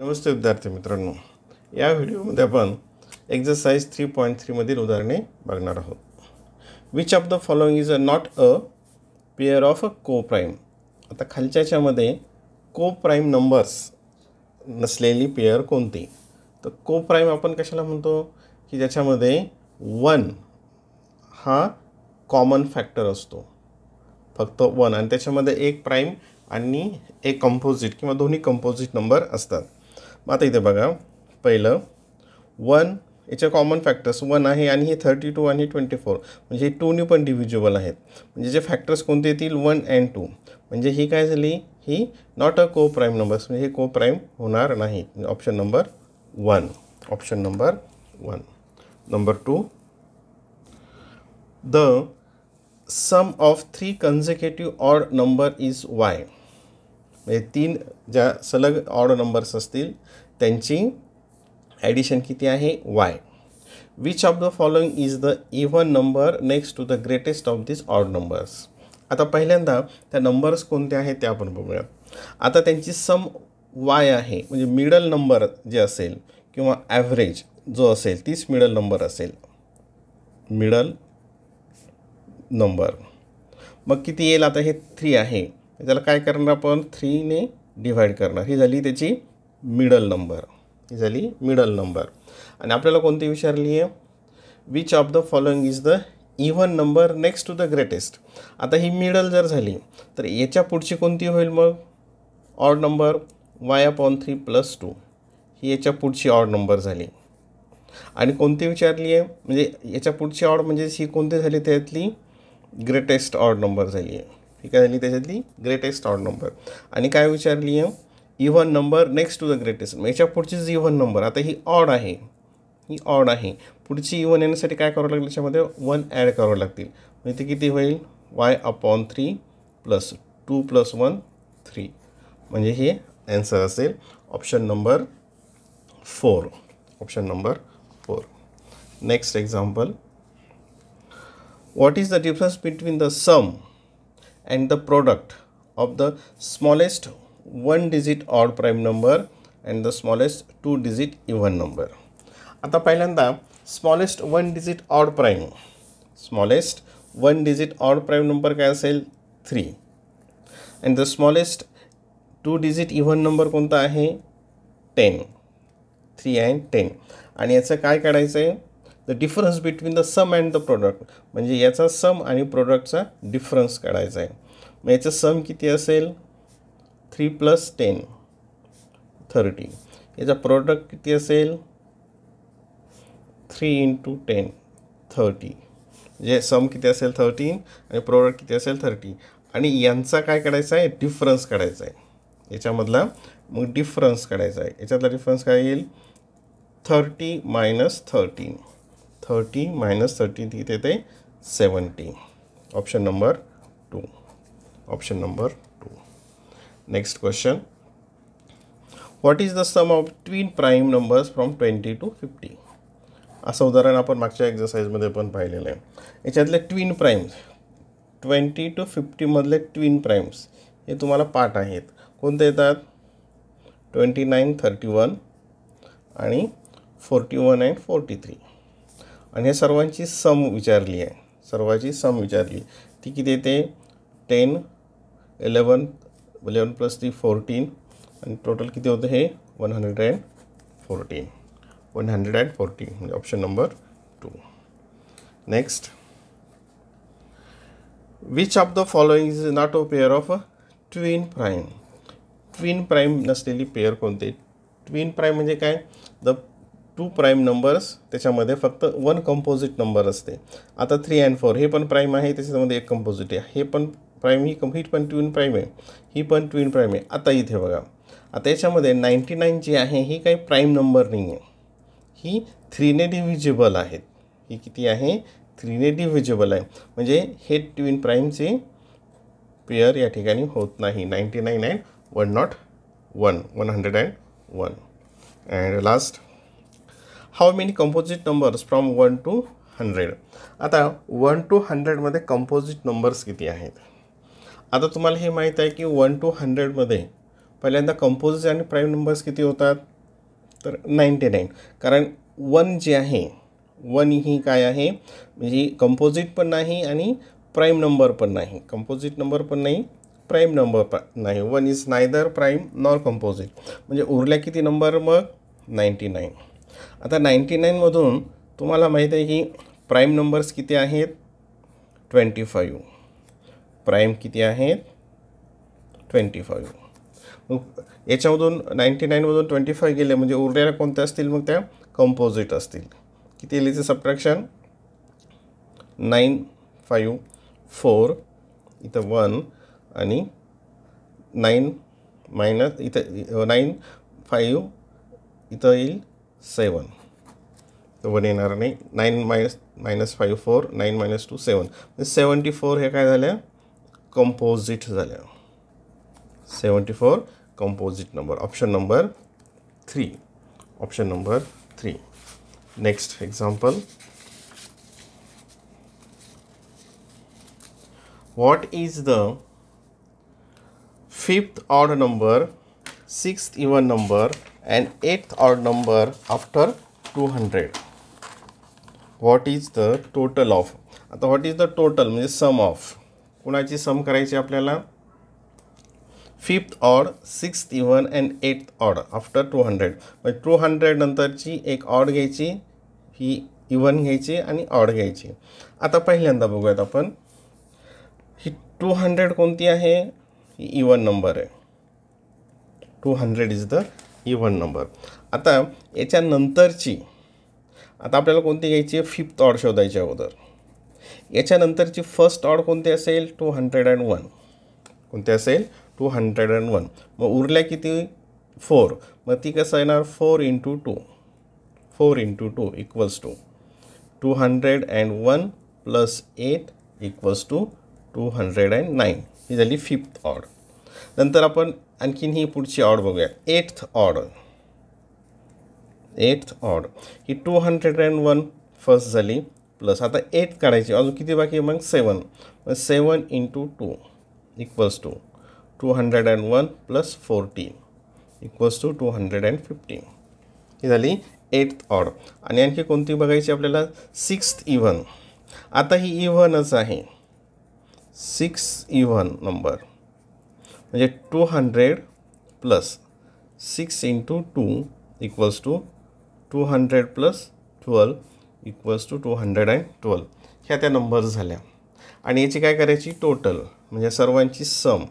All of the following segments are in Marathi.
नमस्ते विद्यार्थी मित्रांनो या व्हिडिओमध्ये आपण एक्झरसाइज थ्री पॉईंट थ्रीमधील उदाहरणे बघणार आहोत which of the following is a not a pair of a coprime आता खालच्याच्यामध्ये को प्राईम नंबर्स नसलेली पेअर कोणती तर को प्राईम आपण कशाला म्हणतो की ज्याच्यामध्ये वन हा कॉमन फॅक्टर असतो फक्त वन आणि त्याच्यामध्ये एक प्राईम आणि एक कंपोजिट किंवा दोन्ही कंपोजिट नंबर असतात मग आता इथे बघा पहिलं वन याचे कॉमन फॅक्टर्स वन आहे आणि हे थर्टी टू आणि ट्वेंटी फोर म्हणजे हे टू न्यू पण डिव्हिज्युबल आहेत म्हणजे जे फॅक्टर्स कोणते येतील वन अँड टू म्हणजे ही काय झाली ही नॉट अ को प्राईम नंबर्स म्हणजे हे को प्राईम होणार नाही option number one option number one number two the sum of three consecutive odd number is y म्हणजे तीन ज्या सलग ऑड नंबर्स असतील त्यांची ॲडिशन किती आहे y which of the following is the even number next to the greatest of this odd numbers आता पहिल्यांदा त्या नंबर्स कोणते आहेत ते आपण बघूया आता त्यांची सम वाय आहे म्हणजे मिडल नंबर जे असेल किंवा ॲव्हरेज जो असेल तीच मिडल नंबर असेल मिडल नंबर मग किती येईल आता हे थ्री आहे त्याला काय करणार आपण थ्रीने डिव्हाइड करणार ही झाली त्याची मिडल नंबर ही झाली मिडल नंबर आणि आपल्याला कोणती विचारली आहे which of the following is the even number next to the greatest आता ही मिडल जर झाली तर याच्या पुढची कोणती होईल मग odd number y upon three plus two ही याच्या पुढची ऑड नंबर झाली आणि कोणती विचारली आहे म्हणजे याच्या पुढची ऑड म्हणजेच ही कोणती झाली त्यातली ग्रेटेस्ट ऑड नंबर झाली आहे ठीक आहे झाली त्याच्यातली ग्रेटेस्ट ऑड नंबर आणि काय विचारली आहे even number next to the greatest याच्या पुढचीच इव्हन e नंबर आता ही ऑड आहे ही ऑड आहे पुढची इव्हन e येण्यासाठी काय करावं लागेल त्याच्यामध्ये वन ॲड करावं लागतील म्हणजे ते किती होईल y upon three plus two plus one three म्हणजे हे ॲन्सर असेल option number four option number four next example what is the difference between the sum and the product of the smallest one digit odd prime number and the smallest two digit even number आता पहिल्यांदा smallest one digit odd prime smallest one digit odd prime number काय असेल three and the smallest two digit even number कोणता आहे टेन थ्री अँड टेन आणि याचं काय काढायचं आहे the difference between the sum and the product म्हणजे याचा सम आणि प्रोडक्टचा डिफरन्स काढायचा आहे मग याचं सम किती असेल थ्री प्लस टेन थर्टी याचा प्रोडक्ट किती असेल थ्री इंटू टेन थर्टी म्हणजे सम किती असेल थर्टीन आणि प्रोडक्ट किती असेल थर्टी आणि यांचा काय काढायचा आहे डिफरन्स काढायचा आहे याच्यामधला मग डिफरन्स काढायचा आहे याच्यातला डिफरन्स काय येईल thirty minus thirteen thirty minus thirty ती ते seventy option number two option number two next question what is the sum of twin prime numbers from twenty to fifty असं उदाहरण आपण मागच्या एक्झरसाईजमध्ये पण पाहिलेलं आहे याच्यातले ट्विन प्राईम्स ट्वेंटी टू फिफ्टीमधले ट्विन प्राईम्स हे तुम्हाला पाठ आहेत कोणते येतात ट्वेंटी नाईन थर्टी वन आणि forty one and forty three आणि ह्या सर्वांची सम विचारली आहे सर्वांची सम विचारली ती किती येते ten eleven eleven plus three fourteen आणि टोटल किती होतं हे one hundred and fourteen one hundred and fourteen म्हणजे option number two next which of the following is not a pair of twin prime twin prime नसलेली पेअर कोणते ट्विन प्राईम म्हणजे काय द टू प्राईम नंबर्स त्याच्यामध्ये फक्त वन कंपोजिट नंबर असते आता थ्री अँड फोर हे पण प्राईम आहे त्याच्यामध्ये एक कंपोजिट आहे हे पण प्राईम ही कम ही पण ट्विन प्राईम आहे ही पण ट्विन प्राईम आहे आता इथे बघा आता याच्यामध्ये नाईंटी नाईन जी आहे ही काही प्राईम नंबर नाही आहे ही थ्रीने डिव्हिजिबल आहेत ही किती आहे थ्रीने डिव्हिजिबल आहे म्हणजे हे ट्विन प्राईमचे पेअर या ठिकाणी होत नाही ninety nine and one not one one hundred and one and last how many composite numbers from one to hundred आता वन टू हंड्रेडमध्ये कंपोजिट नंबर्स किती आहेत आता तुम्हाला हे माहीत आहे की वन टू हंड्रेडमध्ये पहिल्यांदा कंपोजिट आणि प्राईम नंबर्स किती होतात तर नाईंटी नाईन कारण वन जे आहे वन ही काय आहे म्हणजे कंपोजिट पण नाही आणि प्राईम नंबर पण नाही कंपोजिट नंबर पण नाही प्राईम नंबर पण नाही one is neither prime nor composite म्हणजे उरल्या किती नंबर मग नाईंटी नाईन आता नाईंटी नाईनमधून तुम्हाला माहीत आहे की प्राईम नंबर्स किती आहेत ट्वेंटी फाईव्ह प्राईम किती आहेत ट्वेंटी फाईव्ह मग याच्यामधून नाईन्टी नाईनमधून ट्वेंटी फाईव्ह गेले म्हणजे उरलेल्या कोणत्या असतील मग त्या कंपोजिट असतील किती येलीचं सबट्रॅक्शन नाईन फाईव्ह फोर इथं वन आणि नाईन मायनस इथं नाईन फाईव्ह इथं येईल सेवन वन येणार नाही nine minus minus five four nine minus two seven म्हणजे सेवन्टी फोर हे काय झाल्या कंपोजिट झाल्या seventy four composite number option number three option number three next example what is the fifth odd number sixth even number and eighth odd number after 200 what is the total of आता व्हॉट इज द टोटल म्हणजे सम ऑफ कुणाची सम करायची आपल्याला fifth odd sixth even and eighth odd after two hundred म्हणजे टू हंड्रेड नंतरची एक ऑड घ्यायची ही इवन घ्यायची आणि ऑड घ्यायची आता पहिल्यांदा बघूयात आपण ही टू हंड्रेड कोणती आहे ही इवन नंबर आहे two hundred is the even number आता याच्यानंतरची आता आपल्याला कोणती घ्यायची आहे फिफ्थ ऑड शोधायची अगोदर याच्यानंतरची फर्स्ट ऑड कोणती असेल टू हंड्रेड अँड वन कोणती असेल टू हंड्रेड अँड वन मग उरल्या किती फोर मग ती कसं येणार four into two four into two equals to two hundred and one plus eight equals to two hundred and nine ही झाली फिफ्थ ऑड नंतर आपण आणखीन ही पुढची ऑड बघूया एट्थ ऑड एट्थ ऑड ही two hundred and one first झाली प्लस आता एट काढायची अजून किती बाकी मग seven seven into two equals to two hundred and one plus forty equals to two hundred and fifty ही झाली एट्थ ऑड आणि आणखी कोणती बघायची आपल्याला सिक्स्थ इव्हन आता ही इव्हनच आहे सिक्स इव्हन नंबर म्हणजे two hundred plus six into two equals to two hundred plus twelve equals to two hundred and twelve ह्या त्या नंबर झाल्या आणि याची काय करायची टोटल म्हणजे सर्वांची sum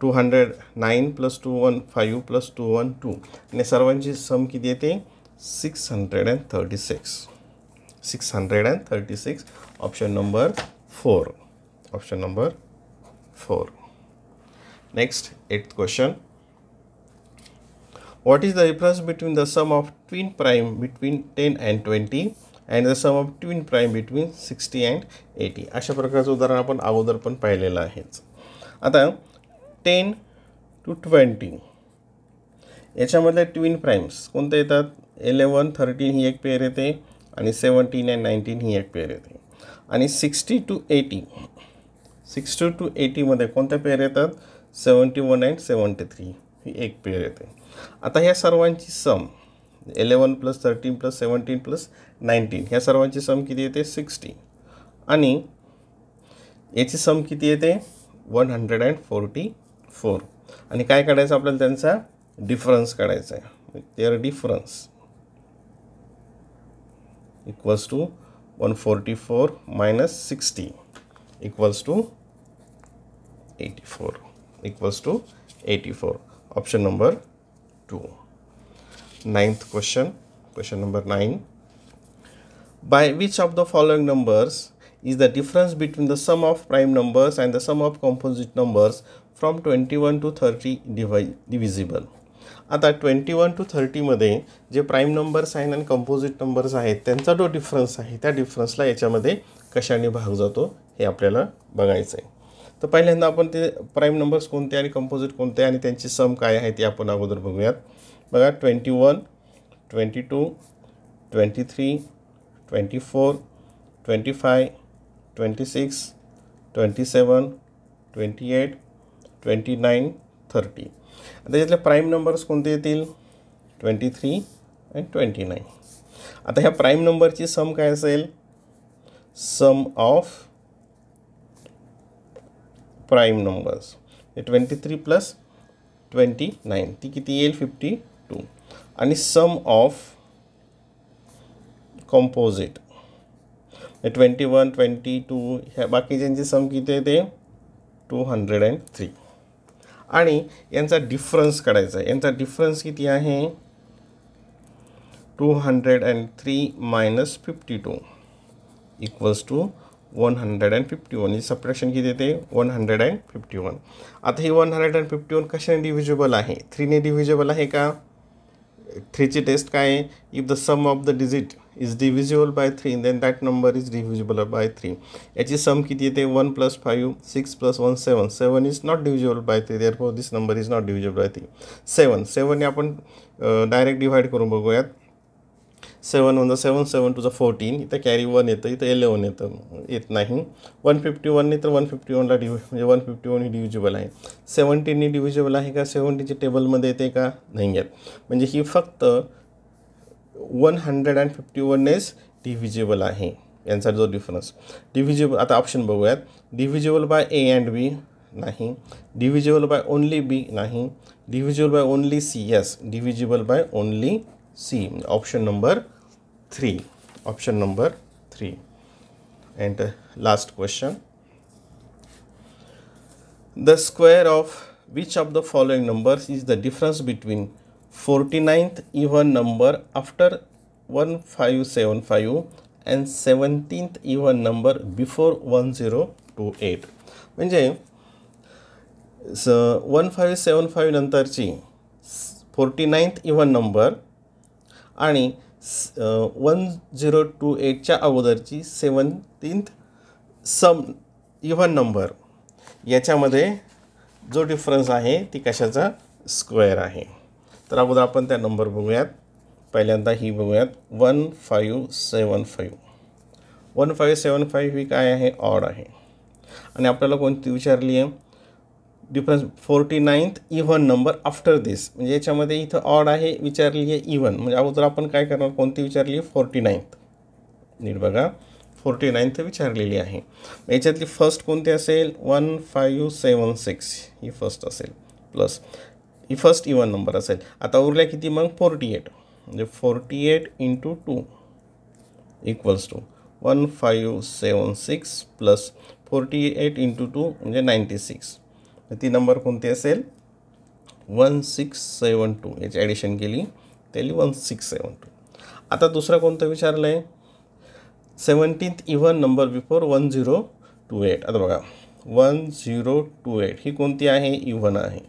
two hundred nine plus two one five plus two one two आणि सर्वांची सम किती येते six hundred and thirty six six hundred and thirty six option number four option number four next eight question What is the difference between the sum of twin prime between ten and twenty and the sum of twin prime between sixty and eighty अशा प्रकारचं उदाहरण आपण अगोदर पण पाहिलेलं आहेच आता टेन टू ट्वेंटी याच्यामधले ट्विन प्राईम्स कोणते येतात इलेवन थर्टीन ही एक पेअर येते आणि सेवन्टीन अँड नाईन्टीन ही एक पेअर येते आणि sixty to eighty sixty to एटीमध्ये कोणत्या पेअर येतात seventy one and seventy three ही एक पेअर येते आता ह्या सर्वांची sum eleven plus thirteen plus seventeen plus nineteen ह्या सर्वांची सम किती येते सिक्स्टी आणि याची सम किती येते one hundred and forty four आणि काय काढायचं आपल्याला त्यांचा डिफरन्स काढायचा आहे our difference equals to one forty four minus sixty equals to eighty four equals to 84 option number 2 ninth question question number 9 by which of the following numbers is the difference between the sum of prime numbers and the sum of composite numbers from 21 to 30 divisible आता ट्वेंटी वन टू थर्टीमध्ये जे प्राईम नंबर्स आहेत आणि कंपोजिट नंबर्स आहेत त्यांचा जो डिफरन्स आहे त्या डिफरन्सला याच्यामध्ये कशाने भाग जातो हे आपल्याला बघायचं आहे तर पहिल्यांदा आपण ते प्राईम नंबर्स कोणते आणि कंपोजिट कोणते आणि त्यांची सम काय आहे ते आपण अगोदर बघूयात बघा twenty one twenty two twenty three twenty four twenty five twenty six twenty seven twenty eight twenty nine thirty आता यातले प्राईम नंबर्स कोणते येतील twenty three and twenty nine आता ह्या प्राईम नंबरची सम काय असेल sum of prime numbers twenty three plus twenty nine ती किती येईल फिफ्टी टू आणि sum of composite twenty one twenty two ह्या बाकीच्यांचे सम किती आहे ते टू हंड्रेड अँड थ्री आणि यांचा डिफरन्स काढायचा आहे यांचा डिफरन्स किती आहे two hundred and three minus fifty two equals to one hundred and fifty one ही सप्रेशन किती येते one hundred and fifty one आता ही one hundred and fifty one कशाने डिव्हिजिबल आहे थ्रीने डिव्हिजेबल आहे का थ्रीची टेस्ट काय if the sum of the digit is divisible by three then that number is divisible by three याची सम किती येते one plus five six plus one seven seven is not divisible by three therefore this number is not divisible by three seven सेवनने आपण डायरेक्ट डिव्हाइड करून बघूयात seven one seven seven two fourteen इथं कॅरी वन येतं इथं एलेवन येतं येत नाही वन फिफ्टी वनने तर वन फिफ्टी वनला डिव्हि म्हणजे वन फिफ्टी वन ही डिव्हिजिबल आहे सेवन्टीननी डिव्हिजेबल आहे का सेवन्टीनची टेबलमध्ये येते का नाही आहेत म्हणजे ही फक्त one hundred and fifty one वननेच डिव्हिजिबल आहे यांचा जो डिफरन्स डिव्हिजिबल आता ऑप्शन बघूयात divisible by A and B नाही डिव्हिजिबल बाय ओनली बी नाही divisible by only C is divisible by only C option number three option number three and last question the square of which of the following number is the difference between forty ninth even number after one five seven five and seventeenth even number before one zero two eight म्हणजे वन फायू सेवन फाईव्ह नंतरची फोर्टी नाईंथ इव्हन नंबर आणि वन झिरो टू एटच्या अगोदरची सेवन्टीन्थ सम इव्हन नंबर याच्यामध्ये जो डिफरन्स आहे ती कशाचा स्क्वेअर आहे तर अगोदर आपण त्या नंबर बघूयात पहिल्यांदा ही बघूयात one five seven five one five seven five ही काय आहे ऑड आहे आणि आपल्याला कोणती विचारली आहे difference forty ninth even number after this म्हणजे याच्यामध्ये इथं ऑड आहे विचारली आहे इव्हन म्हणजे अगोदर आपण काय करणार कोणती विचारली आहे फोर्टी नाईन्थ नीट बघा फोर्टी नाईन्थ विचारलेली आहे याच्यातली फर्स्ट कोणती असेल वन फायू सेवन सिक्स ही फर्स्ट असेल प्लस ही फर्स्ट इवन नंबर असेल आता उरल्या किती मग फोर्टी एट म्हणजे forty eight into two equals to one five seven six plus forty eight into two म्हणजे नाईंटी सिक्स ती नंबर कोणती असेल वन सिक्स सेवन टू याची ॲडिशन केली त्याली वन सिक्स सेवन टू आता दुसरा कोणतं विचारलं आहे seventeenth even number before one zero two eight आता बघा वन झिरो टू एट ही कोणती आहे इव्हन आहे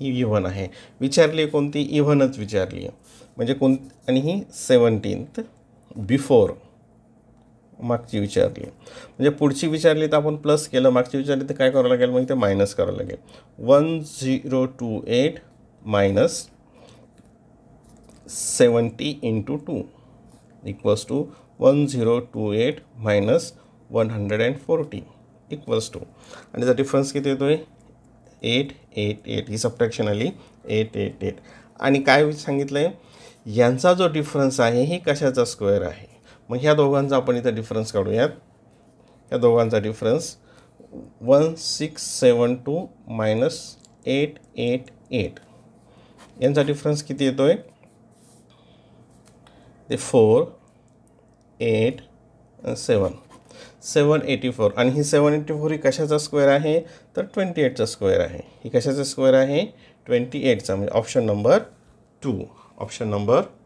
ही इव्हन आहे विचारली कोणती इव्हनच विचारली आहे म्हणजे कोण आणि ही सेवन्टीन्थ बिफोर मागची विचारली म्हणजे पुढची विचारली तर आपण प्लस केलं मागची विचारली तर काय करावं लागेल मग ते मायनस करावं लागेल one zero two eight minus seventy into two equals to one zero two eight minus one hundred and forty equals to आणि त्याचा डिफरन्स किती येतो आहे एट एट एट ही सबट्रॅक्शन आली एट एट एट आणि काय सांगितलं आहे यांचा जो डिफरन्स आहे हे कशाचा स्क्वेअर आहे मग ह्या दोघांचा आपण इथं डिफरन्स काढूयात ह्या दोघांचा difference one six seven two minus eight eight eight यांचा डिफरन्स किती येतो आहे ते four eight seven seven eighty four आणि ही सेवन एटी फोर ही कशाचा स्क्वेअर आहे तर ट्वेंटी एटचा स्क्वेअर आहे ही कशाचा स्क्वेअर आहे ट्वेंटी एटचा म्हणजे option number two option number